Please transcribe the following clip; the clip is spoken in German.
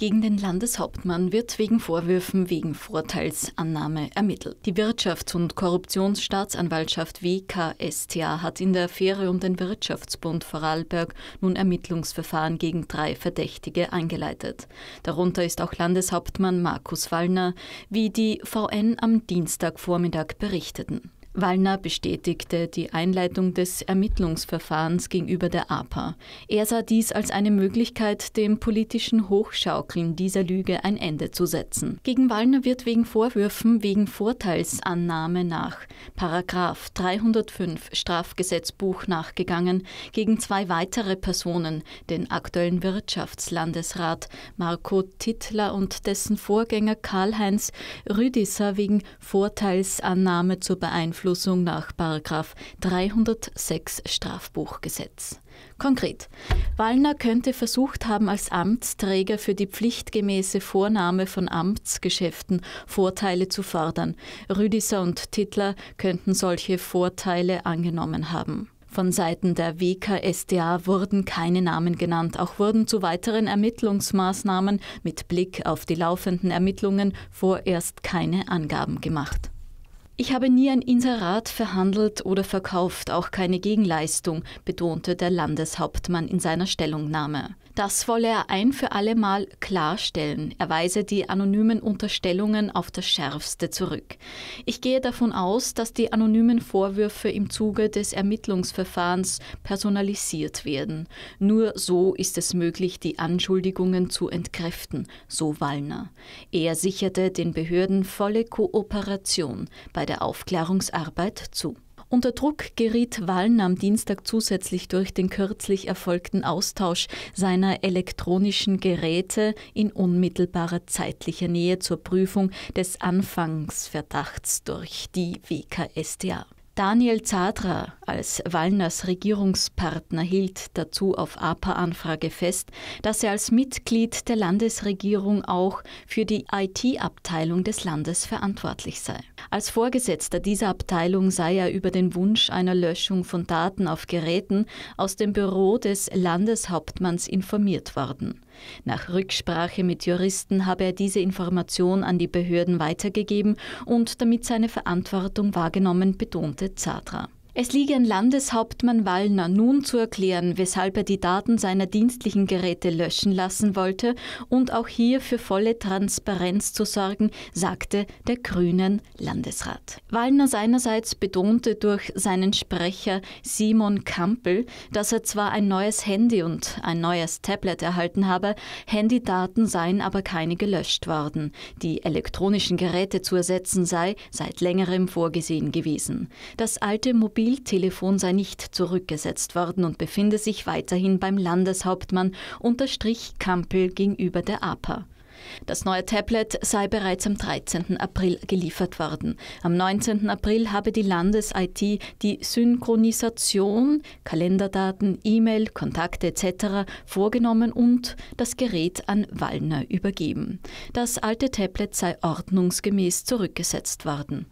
Gegen den Landeshauptmann wird wegen Vorwürfen wegen Vorteilsannahme ermittelt. Die Wirtschafts- und Korruptionsstaatsanwaltschaft WKSTA hat in der Affäre um den Wirtschaftsbund Vorarlberg nun Ermittlungsverfahren gegen drei Verdächtige eingeleitet. Darunter ist auch Landeshauptmann Markus Wallner, wie die VN am Dienstagvormittag berichteten. Wallner bestätigte die Einleitung des Ermittlungsverfahrens gegenüber der APA. Er sah dies als eine Möglichkeit, dem politischen Hochschaukeln dieser Lüge ein Ende zu setzen. Gegen Wallner wird wegen Vorwürfen wegen Vorteilsannahme nach Paragraf 305 Strafgesetzbuch nachgegangen, gegen zwei weitere Personen, den aktuellen Wirtschaftslandesrat Marco Tittler und dessen Vorgänger Karl-Heinz Rüdisser wegen Vorteilsannahme zur Beeinflussung Beeinflussung nach 306 Strafbuchgesetz. Konkret, Wallner könnte versucht haben, als Amtsträger für die pflichtgemäße Vornahme von Amtsgeschäften Vorteile zu fordern. Rüdisser und Titler könnten solche Vorteile angenommen haben. Von Seiten der WKSDA wurden keine Namen genannt, auch wurden zu weiteren Ermittlungsmaßnahmen mit Blick auf die laufenden Ermittlungen vorerst keine Angaben gemacht. Ich habe nie ein Inserat verhandelt oder verkauft, auch keine Gegenleistung, betonte der Landeshauptmann in seiner Stellungnahme. Das wolle er ein für alle Mal klarstellen. Er weise die anonymen Unterstellungen auf das Schärfste zurück. Ich gehe davon aus, dass die anonymen Vorwürfe im Zuge des Ermittlungsverfahrens personalisiert werden. Nur so ist es möglich, die Anschuldigungen zu entkräften, so Wallner. Er sicherte den Behörden volle Kooperation bei der Aufklärungsarbeit zu. Unter Druck geriet Wallen am Dienstag zusätzlich durch den kürzlich erfolgten Austausch seiner elektronischen Geräte in unmittelbarer zeitlicher Nähe zur Prüfung des Anfangsverdachts durch die WKSDA. Daniel Zadra, als Wallners Regierungspartner hielt dazu auf APA-Anfrage fest, dass er als Mitglied der Landesregierung auch für die IT-Abteilung des Landes verantwortlich sei. Als Vorgesetzter dieser Abteilung sei er über den Wunsch einer Löschung von Daten auf Geräten aus dem Büro des Landeshauptmanns informiert worden. Nach Rücksprache mit Juristen habe er diese Information an die Behörden weitergegeben und damit seine Verantwortung wahrgenommen, betonte Zadra. Es liege an Landeshauptmann Wallner nun zu erklären, weshalb er die Daten seiner dienstlichen Geräte löschen lassen wollte und auch hier für volle Transparenz zu sorgen, sagte der Grünen Landesrat. Wallner seinerseits betonte durch seinen Sprecher Simon Kampel, dass er zwar ein neues Handy und ein neues Tablet erhalten habe, Handydaten seien aber keine gelöscht worden. Die elektronischen Geräte zu ersetzen sei seit längerem vorgesehen gewesen. Das alte Mobil Mobiltelefon sei nicht zurückgesetzt worden und befinde sich weiterhin beim Landeshauptmann unterstrich Kampel gegenüber der APA. Das neue Tablet sei bereits am 13. April geliefert worden. Am 19. April habe die Landes-IT die Synchronisation, Kalenderdaten, E-Mail, Kontakte etc. vorgenommen und das Gerät an Wallner übergeben. Das alte Tablet sei ordnungsgemäß zurückgesetzt worden.